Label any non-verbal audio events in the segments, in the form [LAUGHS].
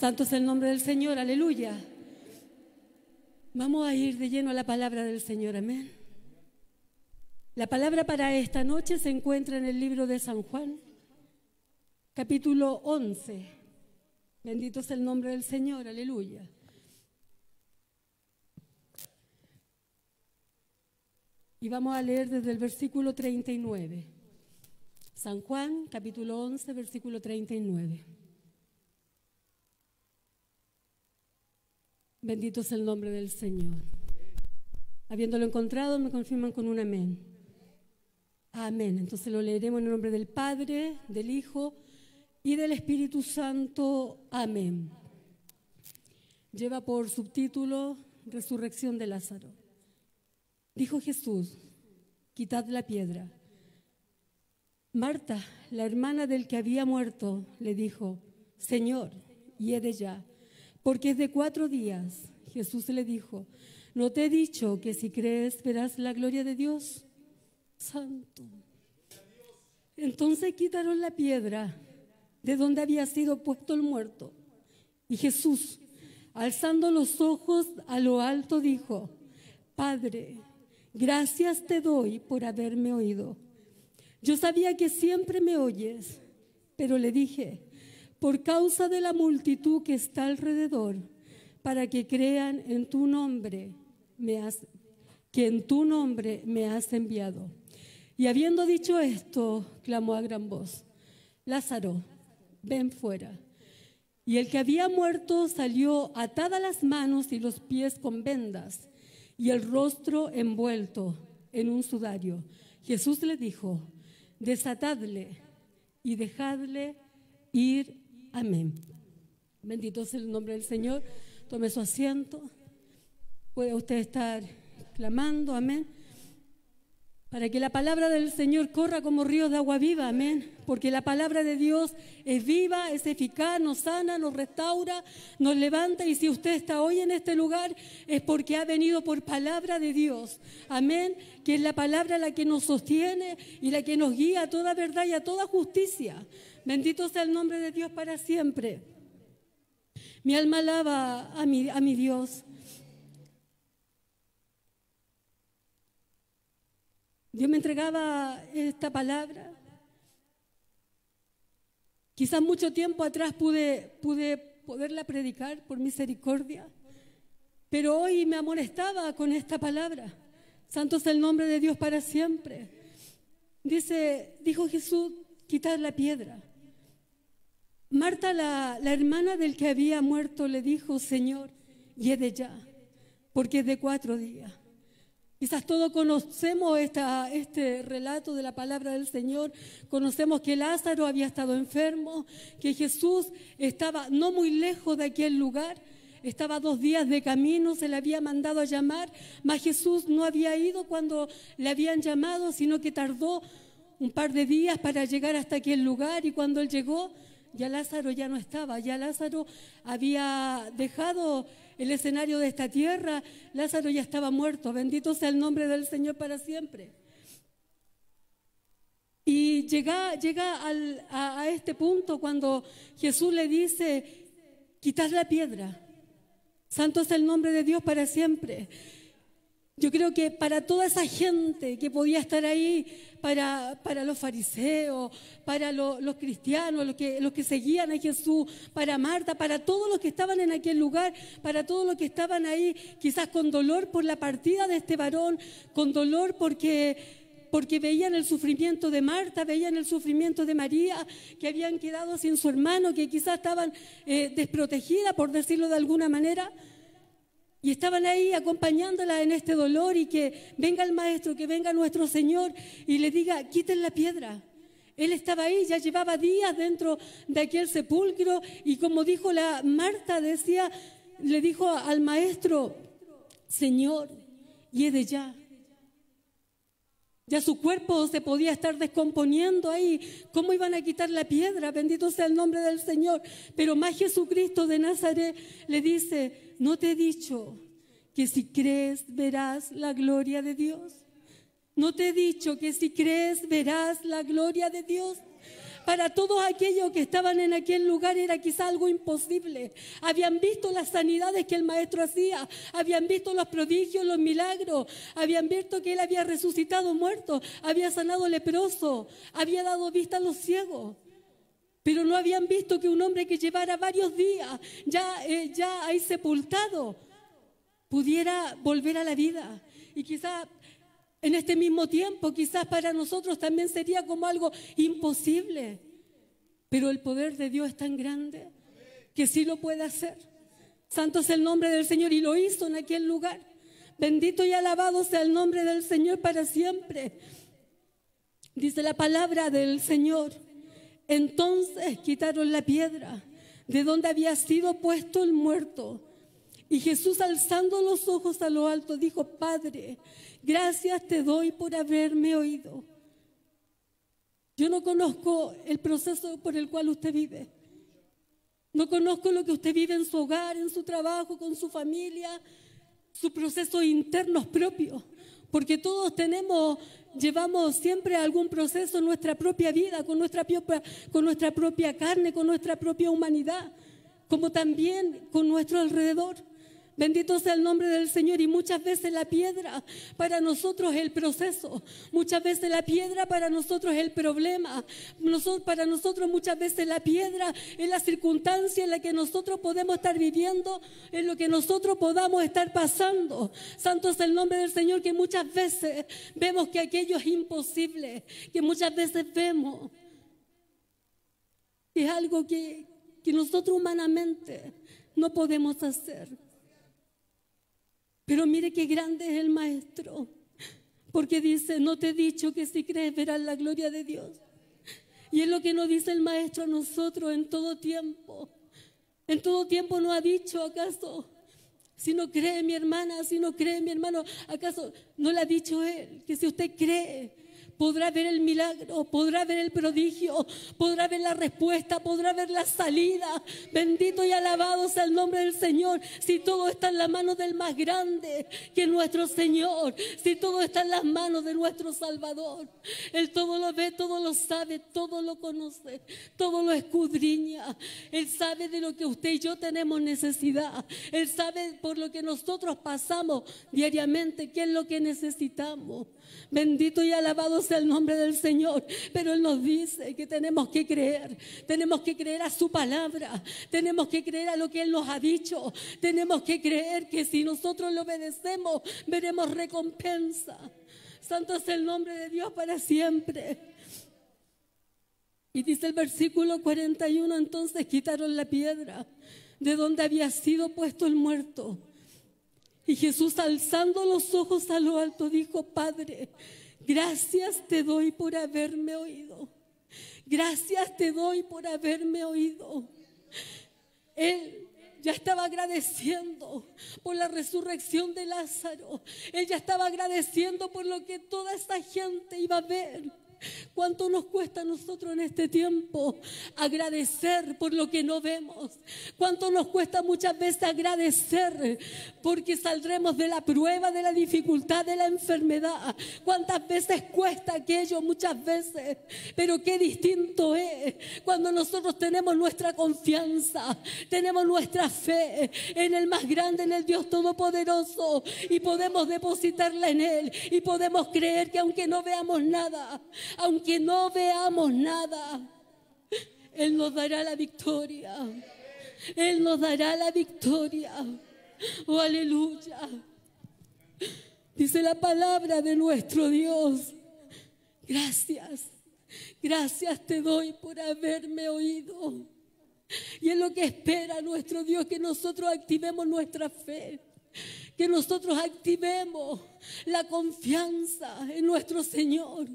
Santo es el nombre del Señor, aleluya. Vamos a ir de lleno a la palabra del Señor, amén. La palabra para esta noche se encuentra en el libro de San Juan, capítulo 11. Bendito es el nombre del Señor, aleluya. Y vamos a leer desde el versículo 39. San Juan, capítulo 11, versículo 39. Bendito es el nombre del Señor. Habiéndolo encontrado, me confirman con un amén. Amén. Entonces lo leeremos en el nombre del Padre, del Hijo y del Espíritu Santo. Amén. Lleva por subtítulo Resurrección de Lázaro. Dijo Jesús, quitad la piedra. Marta, la hermana del que había muerto, le dijo, Señor, hiede ya porque es de cuatro días. Jesús le dijo, ¿no te he dicho que si crees verás la gloria de Dios? Santo. Entonces quitaron la piedra de donde había sido puesto el muerto. Y Jesús, alzando los ojos a lo alto, dijo, Padre, gracias te doy por haberme oído. Yo sabía que siempre me oyes, pero le dije, por causa de la multitud que está alrededor, para que crean en tu nombre, me que en tu nombre me has enviado. Y habiendo dicho esto, clamó a gran voz, Lázaro, ven fuera. Y el que había muerto salió atada las manos y los pies con vendas y el rostro envuelto en un sudario. Jesús le dijo, desatadle y dejadle ir Amén. Bendito es el nombre del Señor. Tome su asiento. Puede usted estar clamando. Amén. Para que la palabra del Señor corra como ríos de agua viva, amén. Porque la palabra de Dios es viva, es eficaz, nos sana, nos restaura, nos levanta. Y si usted está hoy en este lugar es porque ha venido por palabra de Dios, amén. Que es la palabra la que nos sostiene y la que nos guía a toda verdad y a toda justicia. Bendito sea el nombre de Dios para siempre. Mi alma alaba a mi, a mi Dios. Dios me entregaba esta palabra. Quizás mucho tiempo atrás pude, poderla predicar por misericordia, pero hoy me amonestaba con esta palabra. Santo es el nombre de Dios para siempre. Dice, dijo Jesús, quitar la piedra. Marta, la, hermana del que había muerto, le dijo, Señor, y de ya, porque es de cuatro días. Quizás todos conocemos este relato de la palabra del Señor, conocemos que Lázaro había estado enfermo, que Jesús estaba no muy lejos de aquel lugar, estaba dos días de camino, se le había mandado a llamar, mas Jesús no había ido cuando le habían llamado, sino que tardó un par de días para llegar hasta aquel lugar y cuando él llegó, ya Lázaro ya no estaba, ya Lázaro había dejado el escenario de esta tierra, Lázaro ya estaba muerto. Bendito sea el nombre del Señor para siempre. Y llega, llega a, este punto cuando Jesús le dice, quitad la piedra. Santo es el nombre de Dios para siempre. Yo creo que para toda esa gente que podía estar ahí, para, para los fariseos, para los cristianos, los que, los que seguían a Jesús, para Marta, para todos los que estaban en aquel lugar, para todos los que estaban ahí, quizás con dolor por la partida de este varón, con dolor porque porque veían el sufrimiento de Marta, veían el sufrimiento de María, que habían quedado sin su hermano, que quizás estaban eh, desprotegidas, por decirlo de alguna manera. Y estaban ahí acompañándola en este dolor y que venga el Maestro, que venga nuestro Señor y le diga, quiten la piedra. Él estaba ahí, ya llevaba días dentro de aquel sepulcro y como dijo la Marta, decía, le dijo al Maestro, Señor, y de ya, ya su cuerpo se podía estar descomponiendo ahí. ¿Cómo iban a quitar la piedra? Bendito sea el nombre del Señor. Pero más Jesucristo de Nazaret le dice, no te he dicho que si crees verás la gloria de Dios. No te he dicho que si crees verás la gloria de Dios. Para todos aquellos que estaban en aquel lugar era quizá algo imposible. Habían visto las sanidades que el maestro hacía, habían visto los prodigios, los milagros, habían visto que él había resucitado muerto, había sanado leproso, había dado vista a los ciegos. Pero no habían visto que un hombre que llevara varios días ya, eh, ya ahí sepultado pudiera volver a la vida. Y quizá en este mismo tiempo quizás para nosotros también sería como algo imposible, pero el poder de Dios es tan grande que sí lo puede hacer. Santo es el nombre del Señor y lo hizo en aquel lugar. Bendito y alabado sea el nombre del Señor para siempre. Dice la palabra del Señor. Entonces quitaron la piedra de donde había sido puesto el muerto. Y Jesús alzando los ojos a lo alto dijo, Padre, Gracias te doy por haberme oído. Yo no conozco el proceso por el cual usted vive. No conozco lo que usted vive en su hogar, en su trabajo, con su familia, su proceso internos propios. Porque todos tenemos, llevamos siempre algún proceso en nuestra propia vida, con nuestra propia, con nuestra propia carne, con nuestra propia humanidad, como también con nuestro alrededor. Bendito sea el nombre del Señor y muchas veces la piedra para nosotros es el proceso, muchas veces la piedra para nosotros es el problema, para nosotros muchas veces la piedra es la circunstancia en la que nosotros podemos estar viviendo, en lo que nosotros podamos estar pasando. Santo es el nombre del Señor que muchas veces vemos que aquello es imposible, que muchas veces vemos que es algo que, que nosotros humanamente no podemos hacer. Pero mire qué grande es el maestro, porque dice, no te he dicho que si crees verás la gloria de Dios. Y es lo que nos dice el maestro a nosotros en todo tiempo. En todo tiempo no ha dicho, ¿acaso? Si no cree mi hermana, si no cree mi hermano, ¿acaso no le ha dicho él que si usted cree, podrá ver el milagro, podrá ver el prodigio, podrá ver la respuesta, podrá ver la salida. Bendito y alabado sea el nombre del Señor. Si todo está en las manos del más grande que nuestro Señor, si todo está en las manos de nuestro Salvador, Él todo lo ve, todo lo sabe, todo lo conoce, todo lo escudriña. Él sabe de lo que usted y yo tenemos necesidad. Él sabe por lo que nosotros pasamos diariamente, qué es lo que necesitamos. Bendito y alabado sea el nombre del Señor, pero Él nos dice que tenemos que creer, tenemos que creer a su palabra, tenemos que creer a lo que Él nos ha dicho, tenemos que creer que si nosotros le obedecemos, veremos recompensa. Santo es el nombre de Dios para siempre. Y dice el versículo 41, entonces quitaron la piedra de donde había sido puesto el muerto. Y Jesús alzando los ojos a lo alto dijo, Padre, Gracias te doy por haberme oído. Gracias te doy por haberme oído. Él ya estaba agradeciendo por la resurrección de Lázaro. él ya estaba agradeciendo por lo que toda esta gente iba a ver. ¿Cuánto nos cuesta a nosotros en este tiempo agradecer por lo que no vemos? ¿Cuánto nos cuesta muchas veces agradecer porque saldremos de la prueba, de la dificultad, de la enfermedad? ¿Cuántas veces cuesta aquello? Muchas veces. Pero qué distinto es cuando nosotros tenemos nuestra confianza, tenemos nuestra fe en el más grande, en el Dios Todopoderoso y podemos depositarla en Él y podemos creer que aunque no veamos nada, aunque no veamos nada, Él nos dará la victoria. Él nos dará la victoria. Oh, aleluya. Dice la palabra de nuestro Dios. Gracias. Gracias te doy por haberme oído. Y es lo que espera nuestro Dios, que nosotros activemos nuestra fe, que nosotros activemos la confianza en nuestro Señor.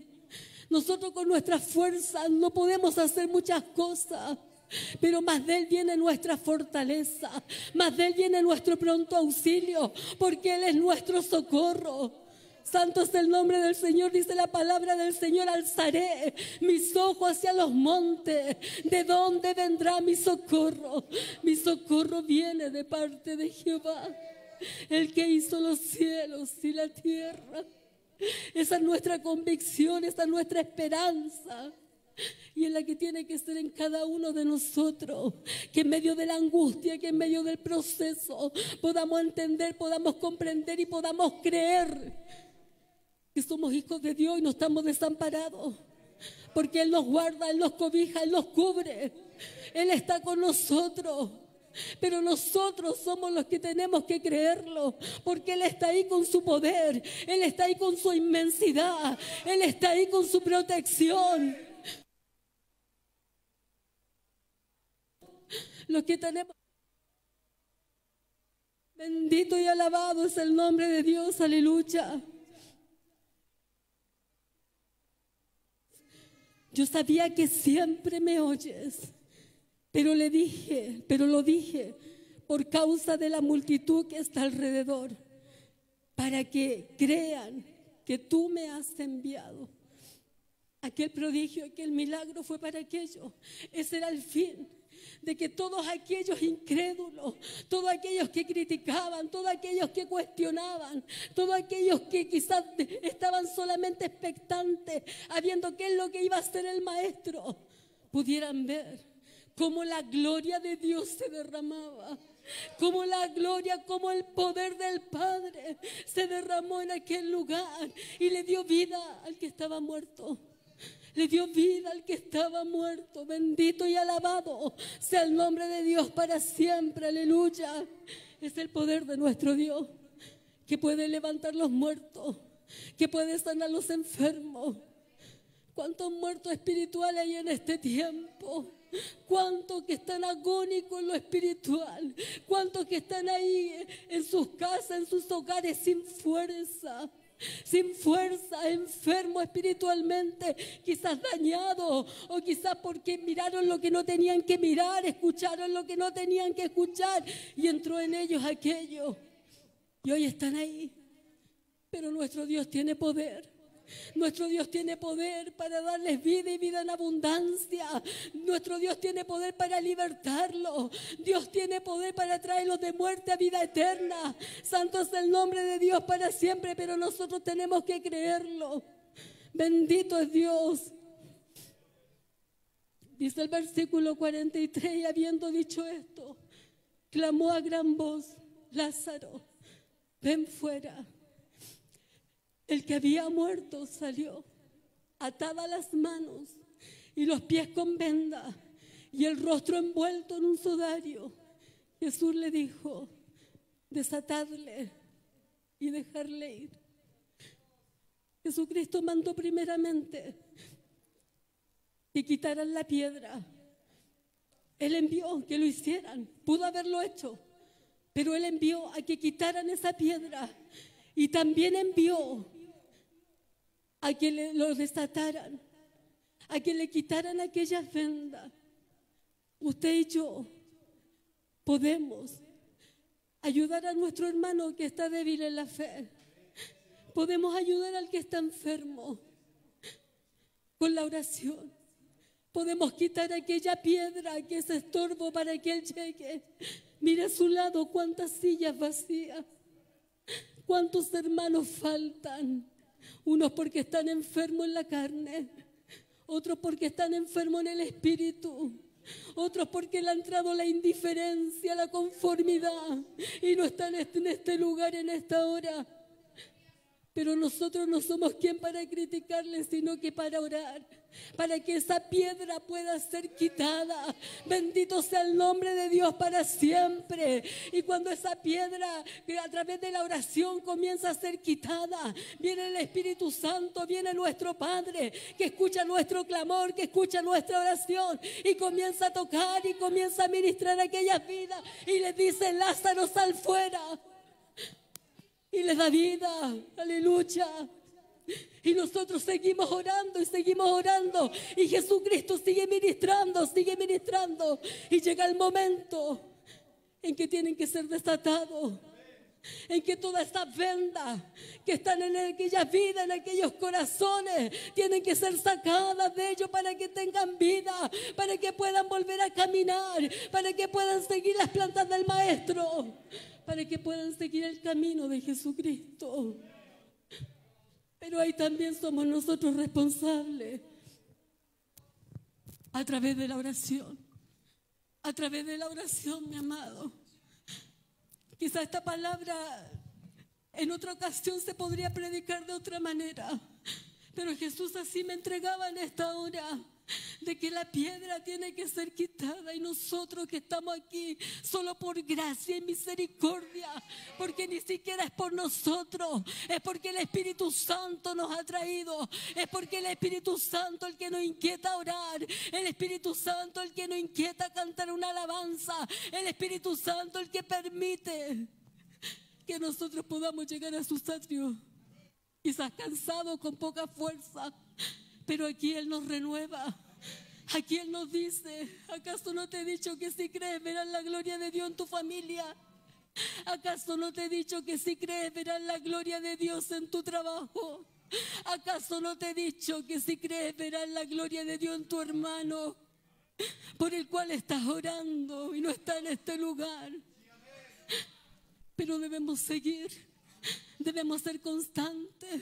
Nosotros con nuestras fuerzas no podemos hacer muchas cosas. Pero más de Él viene nuestra fortaleza, más de Él viene nuestro pronto auxilio, porque Él es nuestro socorro. Santo es el nombre del Señor, dice la palabra del Señor, alzaré mis ojos hacia los montes. ¿De dónde vendrá mi socorro? Mi socorro viene de parte de Jehová, el que hizo los cielos y la tierra. Esa es nuestra convicción, esa es nuestra esperanza. Y en la que tiene que ser en cada uno de nosotros. Que en medio de la angustia, que en medio del proceso, podamos entender, podamos comprender y podamos creer que somos hijos de Dios y no estamos desamparados. Porque Él nos guarda, Él nos cobija, Él nos cubre. Él está con nosotros. Pero nosotros somos los que tenemos que creerlo, porque Él está ahí con su poder, Él está ahí con su inmensidad, Él está ahí con su protección. Los que tenemos... Bendito y alabado es el nombre de Dios, aleluya. Yo sabía que siempre me oyes. Pero le dije, pero lo dije, por causa de la multitud que está alrededor, para que crean que tú me has enviado. Aquel prodigio, aquel milagro fue para aquello. Ese era el fin de que todos aquellos incrédulos, todos aquellos que criticaban, todos aquellos que cuestionaban, todos aquellos que quizás estaban solamente expectantes, habiendo qué es lo que iba a hacer el maestro, pudieran ver como la gloria de Dios se derramaba, como la gloria, como el poder del Padre se derramó en aquel lugar y le dio vida al que estaba muerto. Le dio vida al que estaba muerto. Bendito y alabado sea el nombre de Dios para siempre. Aleluya. Es el poder de nuestro Dios que puede levantar los muertos, que puede sanar los enfermos, cuántos muertos espirituales hay en este tiempo. Cuántos que están agónicos en lo espiritual. Cuántos que están ahí en sus casas, en sus hogares sin fuerza. Sin fuerza, enfermo espiritualmente, quizás dañado, o quizás porque miraron lo que no tenían que mirar, escucharon lo que no tenían que escuchar, y entró en ellos aquello. Y hoy están ahí. Pero nuestro Dios tiene poder. Nuestro Dios tiene poder para darles vida y vida en abundancia. Nuestro Dios tiene poder para libertarlos. Dios tiene poder para traerlos de muerte a vida eterna. Santo es el nombre de Dios para siempre, pero nosotros tenemos que creerlo. Bendito es Dios. Dice el versículo 43, y habiendo dicho esto, clamó a gran voz, Lázaro, ven fuera. El que había muerto salió, ataba las manos y los pies con venda y el rostro envuelto en un sudario. Jesús le dijo, desatadle y dejarle ir. Jesucristo mandó primeramente que quitaran la piedra. Él envió que lo hicieran, pudo haberlo hecho, pero él envió a que quitaran esa piedra y también envió a que lo desataran, a que le quitaran aquella vendas. Usted y yo podemos ayudar a nuestro hermano que está débil en la fe. Podemos ayudar al que está enfermo con la oración. Podemos quitar aquella piedra que es estorbo para que él llegue. Mira a su lado cuántas sillas vacías. ¿Cuántos hermanos faltan? Unos porque están enfermos en la carne, otros porque están enfermos en el espíritu, otros porque le ha entrado la indiferencia, la conformidad y no están en este lugar en esta hora. Pero nosotros no somos quien para criticarle, sino que para orar, para que esa piedra pueda ser quitada. Bendito sea el nombre de Dios para siempre. Y cuando esa piedra a través de la oración comienza a ser quitada, viene el Espíritu Santo, viene nuestro Padre, que escucha nuestro clamor, que escucha nuestra oración, y comienza a tocar y comienza a ministrar aquellas vidas y le dice, Lázaro, sal fuera y les da vida. Aleluya. Y nosotros seguimos orando y seguimos orando. Y Jesucristo sigue ministrando, sigue ministrando. Y llega el momento en que tienen que ser desatados. En que todas estas vendas que están en aquellas vidas, en aquellos corazones, tienen que ser sacadas de ellos para que tengan vida, para que puedan volver a caminar, para que puedan seguir las plantas del Maestro para que puedan seguir el camino de Jesucristo. Pero ahí también somos nosotros responsables a través de la oración. A través de la oración, mi amado. Quizá esta palabra en otra ocasión se podría predicar de otra manera, pero Jesús así me entregaba en esta hora de que la piedra tiene que ser quitada y nosotros que estamos aquí solo por gracia y misericordia, porque ni siquiera es por nosotros, es porque el Espíritu Santo nos ha traído, es porque el Espíritu Santo el que nos inquieta orar, el Espíritu Santo el que nos inquieta cantar una alabanza, el Espíritu Santo el que permite que nosotros podamos llegar a sus atrios, quizás cansado con poca fuerza, pero aquí Él nos renueva. Aquí Él nos dice, ¿acaso no te he dicho que si crees verás la gloria de Dios en tu familia? ¿Acaso no te he dicho que si crees verás la gloria de Dios en tu trabajo? ¿Acaso no te he dicho que si crees verás la gloria de Dios en tu hermano por el cual estás orando y no está en este lugar? Pero debemos seguir, debemos ser constantes,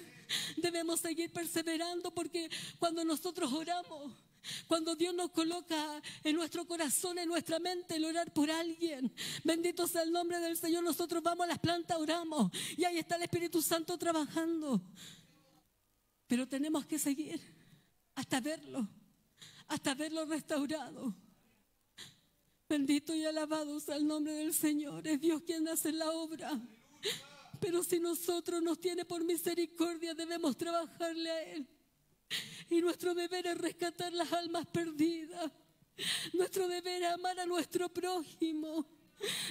debemos seguir perseverando porque cuando nosotros oramos, cuando Dios nos coloca en nuestro corazón, en nuestra mente, el orar por alguien. Bendito sea el nombre del Señor. Nosotros vamos a las plantas, oramos. Y ahí está el Espíritu Santo trabajando. Pero tenemos que seguir hasta verlo, hasta verlo restaurado. Bendito y alabado sea el nombre del Señor. Es Dios quien hace la obra. Pero si nosotros nos tiene por misericordia, debemos trabajarle a Él. Y nuestro deber es rescatar las almas perdidas. Nuestro deber es amar a nuestro prójimo.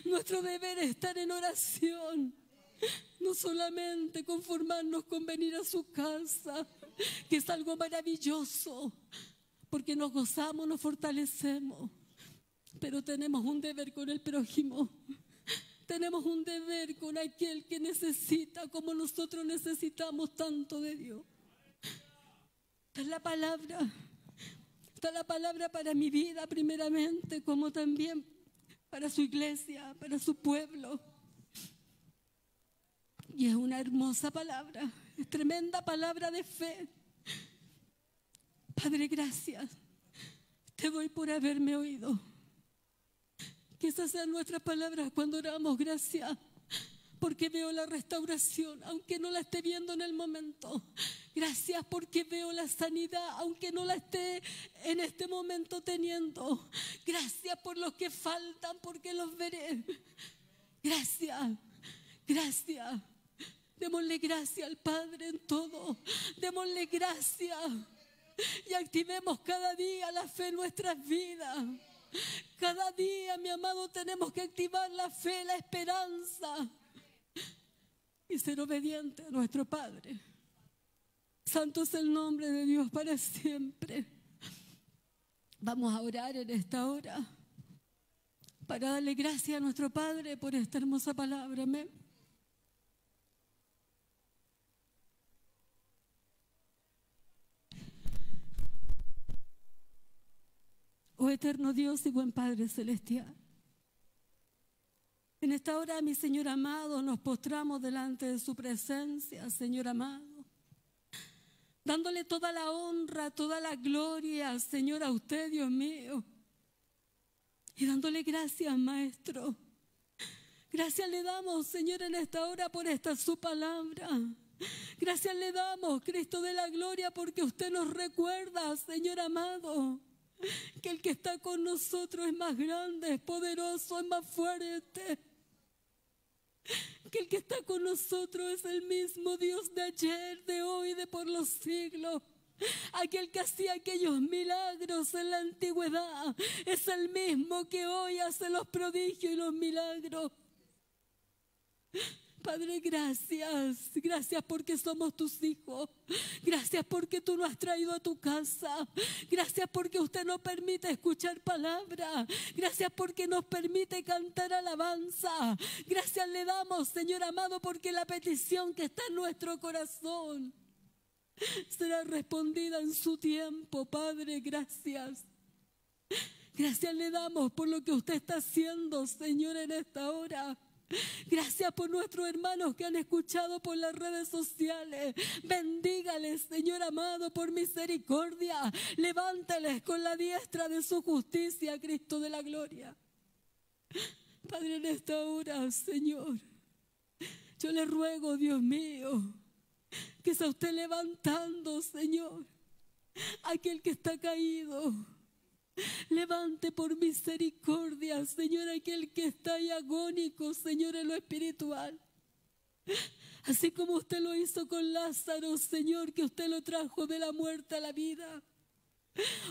Nuestro deber es estar en oración. No solamente conformarnos con venir a su casa, que es algo maravilloso, porque nos gozamos, nos fortalecemos, pero tenemos un deber con el prójimo. Tenemos un deber con aquel que necesita, como nosotros necesitamos tanto de Dios. Esta es la palabra. Esta es la palabra para mi vida primeramente, como también para su iglesia, para su pueblo. Y es una hermosa palabra, es tremenda palabra de fe. Padre, gracias. Te doy por haberme oído. Que esas sean nuestras palabras cuando oramos. Gracias porque veo la restauración, aunque no la esté viendo en el momento. Gracias porque veo la sanidad, aunque no la esté en este momento teniendo. Gracias por los que faltan, porque los veré. Gracias, gracias. Démosle gracias al Padre en todo. Démosle gracias. Y activemos cada día la fe en nuestras vidas. Cada día, mi amado, tenemos que activar la fe, la esperanza y ser obediente a nuestro Padre. Santo es el nombre de Dios para siempre. Vamos a orar en esta hora para darle gracias a nuestro Padre por esta hermosa palabra. Amén. Oh eterno Dios y buen Padre celestial. En esta hora, mi Señor amado, nos postramos delante de su presencia, Señor amado, dándole toda la honra, toda la gloria, Señor, a usted, Dios mío, y dándole gracias, Maestro. Gracias le damos, Señor, en esta hora por esta su palabra. Gracias le damos, Cristo de la gloria, porque usted nos recuerda, Señor amado que el que está con nosotros es más grande, es poderoso, es más fuerte que el que está con nosotros es el mismo Dios de ayer, de hoy, de por los siglos. Aquel que hacía aquellos milagros en la antigüedad es el mismo que hoy hace los prodigios y los milagros. Padre, gracias. Gracias porque somos tus hijos. Gracias porque tú nos has traído a tu casa. Gracias porque usted nos permite escuchar palabra. Gracias porque nos permite cantar alabanza. Gracias le damos, Señor amado, porque la petición que está en nuestro corazón será respondida en su tiempo, Padre. Gracias. Gracias le damos por lo que usted está haciendo, Señor, en esta hora. [LAUGHS] Gracias por nuestros hermanos que han escuchado por las redes sociales. Bendígales, Señor amado, por misericordia. Levántales con la diestra de su justicia, Cristo de la gloria. Padre, en esta hora, Señor, yo le ruego, Dios mío, que sea usted levantando, Señor, aquel que está caído Levante por misericordia, Señor, aquel que está ahí agónico, Señor, en lo espiritual. Así como usted lo hizo con Lázaro, Señor, que usted lo trajo de la muerte a la vida.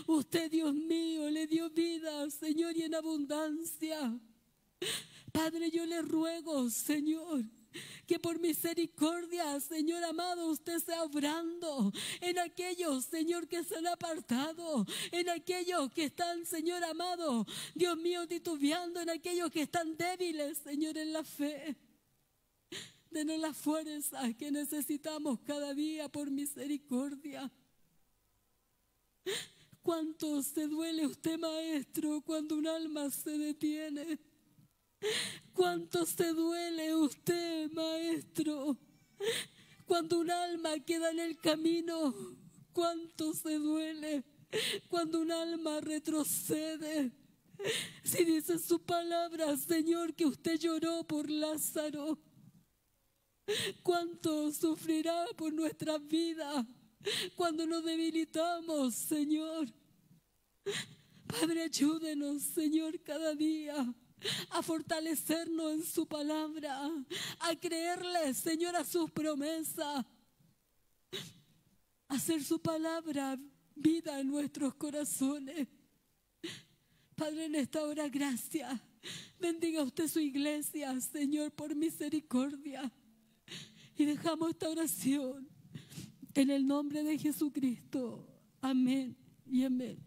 Usted, Dios mío, le dio vida, Señor, y en abundancia. Padre, yo le ruego, Señor, que por misericordia, Señor amado, usted sea obrando en aquellos, Señor, que se han apartado, en aquellos que están, Señor amado, Dios mío, titubeando, en aquellos que están débiles, Señor, en la fe. Denos las fuerzas que necesitamos cada día por misericordia. ¿Cuánto se duele usted, maestro, cuando un alma se detiene? ¿Cuánto se duele usted, maestro? Cuando un alma queda en el camino, ¿cuánto se duele? Cuando un alma retrocede. Si dice su palabra, Señor, que usted lloró por Lázaro, ¿cuánto sufrirá por nuestra vida cuando nos debilitamos, Señor? Padre, ayúdenos, Señor, cada día a fortalecernos en su palabra, a creerle, Señor, a sus promesas, a hacer su palabra vida en nuestros corazones. Padre, en esta hora, gracias. Bendiga usted su iglesia, Señor, por misericordia. Y dejamos esta oración en el nombre de Jesucristo. Amén y amén.